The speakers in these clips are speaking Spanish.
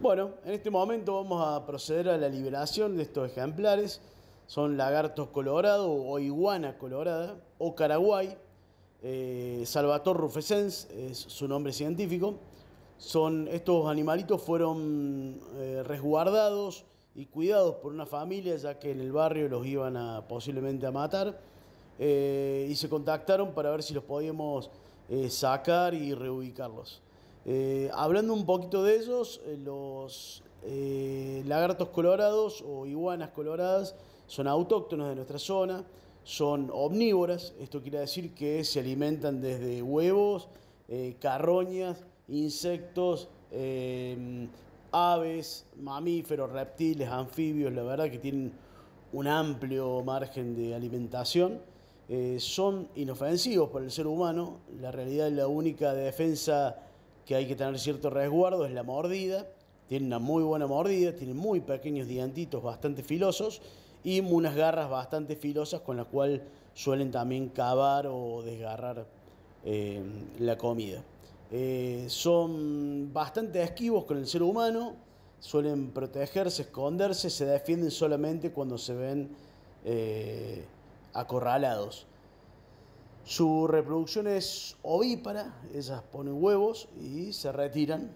Bueno, en este momento vamos a proceder a la liberación de estos ejemplares. Son lagartos colorado o iguana colorada o caraguay. Eh, Salvator rufesens es su nombre científico. Son, estos animalitos fueron eh, resguardados y cuidados por una familia ya que en el barrio los iban a posiblemente a matar eh, y se contactaron para ver si los podíamos sacar y reubicarlos. Eh, hablando un poquito de ellos, eh, los eh, lagartos colorados o iguanas coloradas son autóctonos de nuestra zona, son omnívoras, esto quiere decir que se alimentan desde huevos, carroñas, insectos, em, aves, mamíferos, reptiles, anfibios, la verdad que tienen un amplio margen de alimentación. son inofensivos para el ser humano, la realidad es la única defensa que hay que tener cierto resguardo es la mordida. Tiene una muy buena mordida, tiene muy pequeños diantitos bastante filosos y unas garras bastante filosas con las cuales suelen también cavar o desgarrar eh, la comida. Eh, son bastante esquivos con el ser humano, suelen protegerse, esconderse, se defienden solamente cuando se ven eh, acorralados. Su reproducción es ovípara, ellas ponen huevos y se retiran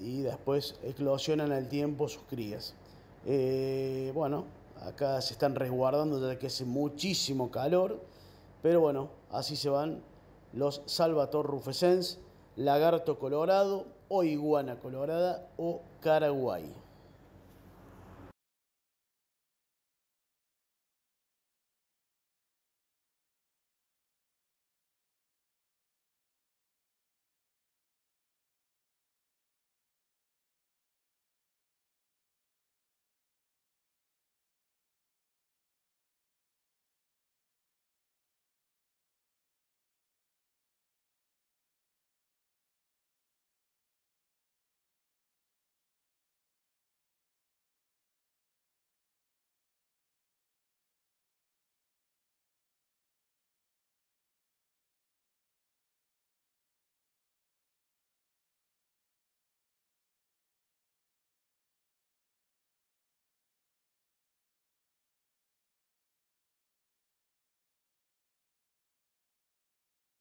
y después eclosionan al tiempo sus crías. Eh, bueno, acá se están resguardando ya que hace muchísimo calor, pero bueno, así se van los Salvator rufescens, lagarto colorado o iguana colorada o caraguay.